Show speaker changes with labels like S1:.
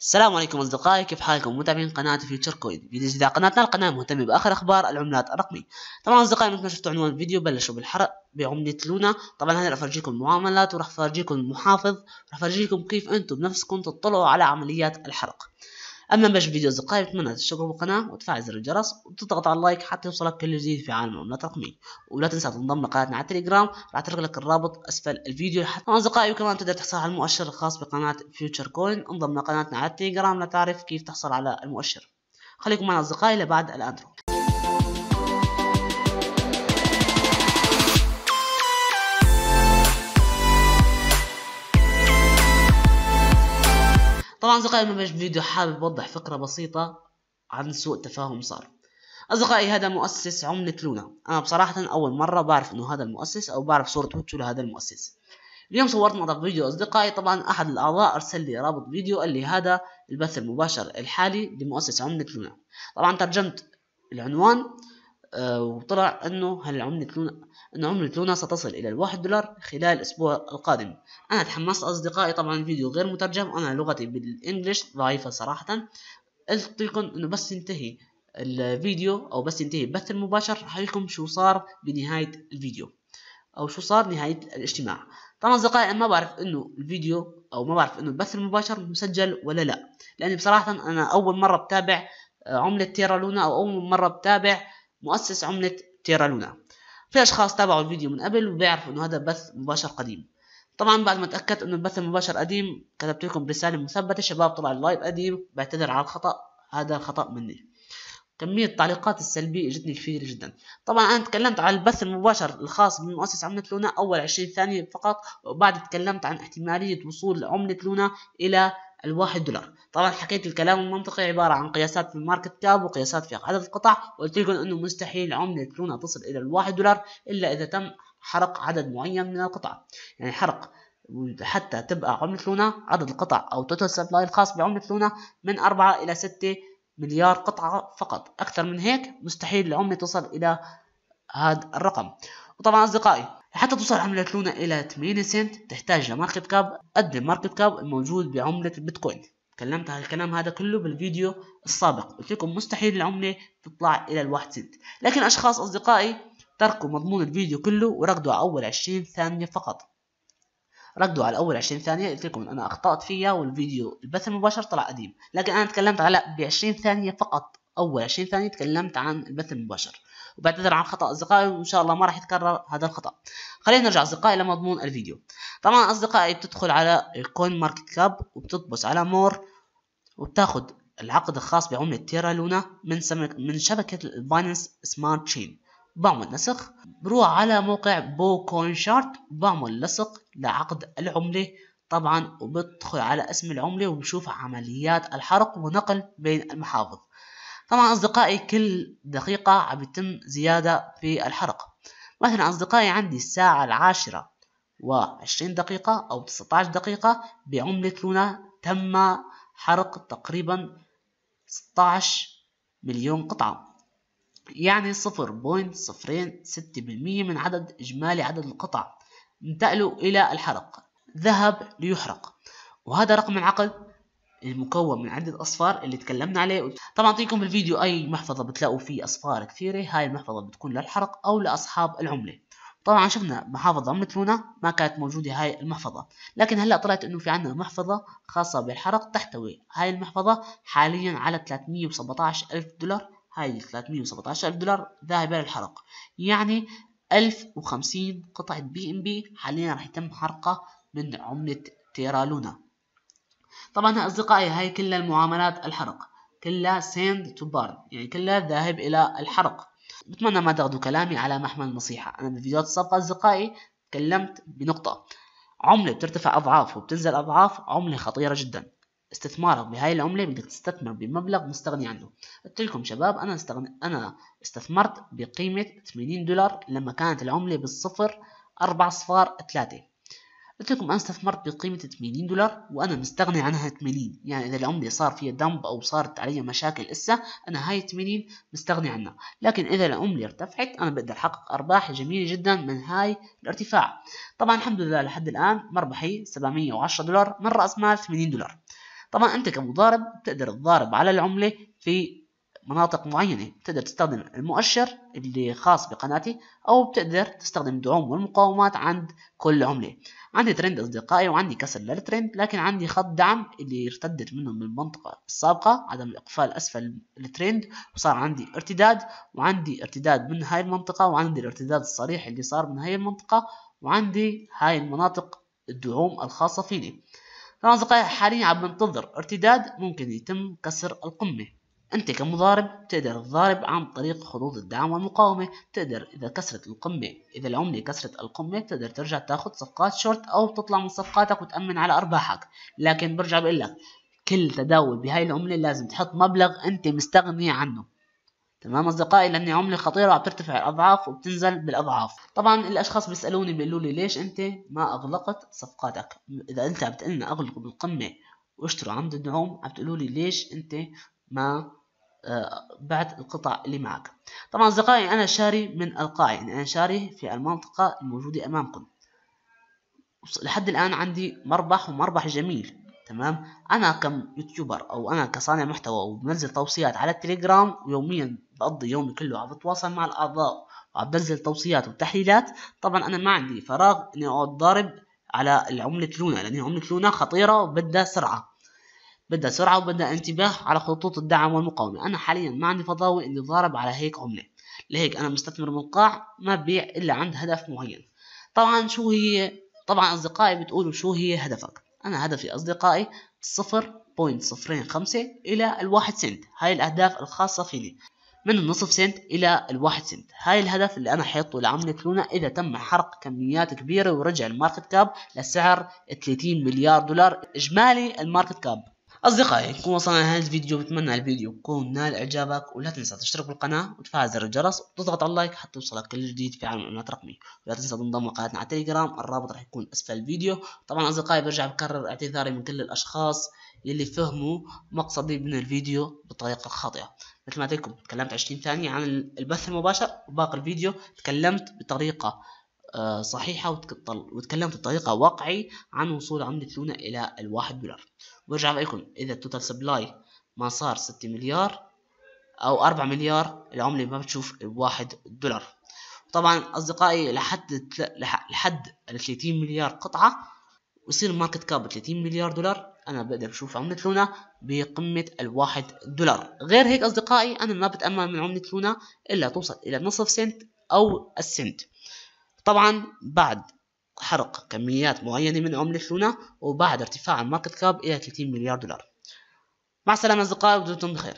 S1: السلام عليكم اصدقائي كيف حالكم متابعين قناه فيوتشر كوين فيديو جديد على قناتنا القناه مهتمه باخر اخبار العملات الرقمية طبعا اصدقائي مثل ما شفتوا عنوان الفيديو بلشوا بالحرق بعمله لونا طبعا هلا رح افرجيكم المعاملات ورح افرجيكم المحافظ رح افرجيكم كيف انتم بنفسكم تطلعوا على عمليات الحرق اما باش فيديو القادمه اتمنى تشتركوا بالقناه وتفعل زر الجرس وتضغط على اللايك حتى يوصلك كل جديد في عالم العملات الرقميه ولا تنسى تنضم لقناتنا على التليجرام راح اترك لك الرابط اسفل الفيديو حتى اصدقائي وكمان تقدر تحصل على المؤشر الخاص بقناه فيوتشر كوين انضم لقناتنا على التليجرام لتعرف كيف تحصل على المؤشر خليكم معنا اصدقائي لبعد الانترو طبعا أصدقائي ما بلش فيديو حابب أوضح فكرة بسيطة عن سوء تفاهم صار أصدقائي هذا مؤسس عملة لونا أنا بصراحة أول مرة بعرف إنه هذا المؤسس أو بعرف صورة وجهه لهذا المؤسس اليوم صورت مقطع فيديو أصدقائي طبعا أحد الأعضاء أرسل لي رابط فيديو قال لي هذا البث المباشر الحالي لمؤسس عملة لونا طبعا ترجمت العنوان آه، وطلع انه هالعملة لونا ان عملة لونا ستصل الى الواحد دولار خلال الاسبوع القادم انا تحمست اصدقائي طبعا الفيديو غير مترجم وانا لغتي بالانجلش ضعيفة صراحة قلت لكم انه بس ينتهي الفيديو او بس ينتهي البث المباشر راح لكم شو صار بنهاية الفيديو او شو صار نهاية الاجتماع طبعا اصدقائي انا ما بعرف انه الفيديو او ما بعرف انه البث المباشر مسجل ولا لا لاني بصراحة انا اول مرة بتابع آه، عملة تيرا لونا او اول مرة بتابع مؤسس عملة تيرا لونا في أشخاص تابعوا الفيديو من قبل وبيعرفوا إنه هذا بث مباشر قديم طبعا بعد ما تأكدت إنه البث المباشر قديم كتبت لكم رسالة مثبتة شباب طلع اللايف قديم بعتذر على الخطأ هذا خطأ مني كمية التعليقات السلبية اجتني كثير جدا طبعا انا تكلمت عن البث المباشر الخاص بمؤسس عملة لونا اول 20 ثانية فقط وبعد تكلمت عن احتمالية وصول عملة لونا الى الواحد دولار طبعا حكيت الكلام المنطقي عبارة عن قياسات في الماركت كاب وقياسات في عدد القطع وقلت لكم انه مستحيل عملة لونا تصل الى الواحد دولار الا اذا تم حرق عدد معين من القطع يعني حرق حتى تبقى عملة لونا عدد القطع أو توتال سبلاي الخاص بعملة لونا من أربعة إلى ستة مليار قطعة فقط أكثر من هيك مستحيل العملة تصل إلى هذا الرقم وطبعا أصدقائي حتى توصل عملة لونا إلى 8 سنت تحتاج لماركت كاب قد الماركت إيه كاب الموجود بعملة البيتكوين تكلمت عن الكلام هذا كله بالفيديو السابق قلت لكم مستحيل العملة تطلع إلى الواحد سنت لكن أشخاص أصدقائي تركوا مضمون الفيديو كله وركضوا على أول 20 ثانية فقط ردوا على اول 20 ثانيه قلت لكم انا اخطات فيها والفيديو البث المباشر طلع قديم لكن انا تكلمت على ب 20 ثانيه فقط اول شيء ثاني تكلمت عن البث المباشر وبعتذر عن خطا اصدقائي وان شاء الله ما راح يتكرر هذا الخطا خلينا نرجع اصدقائي لمضمون الفيديو طبعا اصدقائي بتدخل على الكوين ماركت كاب وبتطبس على مور وبتاخذ العقد الخاص بعملة تيرا لونا من سمك من شبكة الباينانس سمارت تشين بعمل نسخ بروح على موقع بو كوين شارت بعمل لصق لعقد العملة طبعا وبدخل على اسم العملة وبشوف عمليات الحرق ونقل بين المحافظ طبعا أصدقائي كل دقيقة عم يتم زيادة في الحرق مثلا أصدقائي عندي الساعة العاشرة وعشرين دقيقة أو تسعتاش دقيقة بعملة لونا تم حرق تقريبا 16 مليون قطعة يعني صفر بوينت صفرين ستة بالمية من عدد إجمالي عدد القطع انتقلوا إلى الحرق ذهب ليحرق وهذا رقم العقد المكون من عدة أصفار اللي تكلمنا عليه طبعا أعطيكم بالفيديو أي محفظة بتلاقوا فيه أصفار كثيرة هاي المحفظة بتكون للحرق أو لأصحاب العملة طبعا شفنا محافظة عملة لونا ما كانت موجودة هاي المحفظة لكن هلأ طلعت أنه في عندنا محفظة خاصة بالحرق تحتوي هاي المحفظة حاليا على 317 ألف دولار هاي 317 ألف دولار ذاهبة للحرق يعني 1050 قطعة بي ام بي حاليا راح يتم حرقها من عملة تيرالونا طبعا أصدقائي هاي كلها المعاملات الحرق كلها سيند تو بارد يعني كلها ذاهب إلى الحرق بتمنى ما تاخذوا كلامي على محمل النصيحة أنا بفيديوهات الصفقة أصدقائي تكلمت بنقطة عملة بترتفع أضعاف وبتنزل أضعاف عملة خطيرة جدا استثمارك بهاي العملة بدك تستثمر بمبلغ مستغني عنه قلت لكم شباب أنا استغن... أنا استثمرت بقيمة 80 دولار لما كانت العملة بالصفر أربع صفار ثلاثة قلت لكم أنا استثمرت بقيمة 80 دولار وأنا مستغني عنها 80 يعني إذا العملة صار فيها دمب أو صارت علي مشاكل إسا أنا هاي 80 مستغني عنها لكن إذا العملة ارتفعت أنا بقدر أحقق أرباح جميلة جدا من هاي الارتفاع طبعا الحمد لله لحد الآن مربحي 710 دولار من رأس مال 80 دولار طبعا أنت كمضارب بتقدر تضارب على العملة في مناطق معينة بتقدر تستخدم المؤشر اللي خاص بقناتي أو بتقدر تستخدم الدعوم والمقاومات عند كل عملة عندي ترند اصدقائي وعندي كسر للترند لكن عندي خط دعم اللي ارتدت منه من المنطقه السابقه عدم الاقفال اسفل الترند وصار عندي ارتداد وعندي ارتداد من هاي المنطقه وعندي الارتداد الصريح اللي صار من هاي المنطقه وعندي هاي المناطق الدعوم الخاصه فيني طبعا اصدقائي حاليا عم بنتظر ارتداد ممكن يتم كسر القمه أنت كمضارب تقدر تضارب عن طريق خطوط الدعم والمقاومة تقدر إذا كسرت القمة إذا العملة كسرت القمة تقدر ترجع تاخد صفقات شورت أو تطلع من صفقاتك وتأمن على أرباحك لكن برجع بقول لك كل تداول بهاي العملة لازم تحط مبلغ أنت مستغني عنه تمام أصدقائي لأن عملة خطيرة عم ترتفع الأضعاف وبتنزل بالأضعاف طبعا الأشخاص بيسألوني بيقولوا لي ليش أنت ما أغلقت صفقاتك إذا أنت عم بتقلنا أغلق بالقمة واشتروا عند الدعوم عم تقولوا لي ليش انت ما آه، بعد القطع اللي معك طبعا أصدقائي أنا شاري من القاع يعني أنا شاري في المنطقة الموجودة أمامكم لحد الآن عندي مربح ومربح جميل تمام أنا كم يوتيوبر أو أنا كصانع محتوى وبنزل توصيات على التليجرام ويوميا بقضي يومي كله عم بتواصل مع الأعضاء وعم بنزل توصيات وتحليلات طبعا أنا ما عندي فراغ إني أقعد ضارب على العملة لونا لأن عملة لونا خطيرة وبدها سرعة بدها سرعة وبدها انتباه على خطوط الدعم والمقاومة أنا حاليا ما عندي فضاوي إني ضارب على هيك عملة لهيك أنا مستثمر بالقاع ما ببيع إلا عند هدف معين طبعا شو هي طبعا أصدقائي بتقولوا شو هي هدفك أنا هدفي أصدقائي 0.05 الى ال1 إلى الواحد سنت هاي الأهداف الخاصة فيني من النصف سنت إلى الواحد سنت هاي الهدف اللي أنا حيطه لعملة لونا إذا تم حرق كميات كبيرة ورجع الماركت كاب لسعر 30 مليار دولار إجمالي الماركت كاب اصدقائي نكون وصلنا لهذا الفيديو بتمنى الفيديو يكون نال اعجابك ولا تنسى تشترك بالقناه وتفعل زر الجرس وتضغط على اللايك حتى يوصلك كل جديد في عالم الامنات الرقمي ولا تنسى تنضم لقناتنا على التليجرام الرابط راح يكون اسفل الفيديو طبعا اصدقائي برجع بكرر اعتذاري من كل الاشخاص يلي فهموا مقصدي من الفيديو بالطريقه الخاطئه مثل ما قلت لكم تكلمت 20 ثانيه عن البث المباشر وباقي الفيديو تكلمت بطريقه آه، صحيحة وتكلمت بطريقة واقعي عن وصول عملة لونا إلى الواحد دولار وارجع رأيكم إذا التوتال سبلاي ما صار ستة مليار أو أربعة مليار العملة ما بتشوف الواحد دولار طبعا أصدقائي لحد لحد ال 30 مليار قطعة ويصير الماركت كاب 30 مليار دولار انا بقدر اشوف عملة لونا بقمة الواحد دولار غير هيك اصدقائي انا ما بتأمل من عملة لونا الا توصل الى نصف سنت او السنت طبعا بعد حرق كميات معينة من عملة لونا وبعد ارتفاع الماركت كاب إلى 30 مليار دولار مع السلامة أصدقائي ودمتم بخير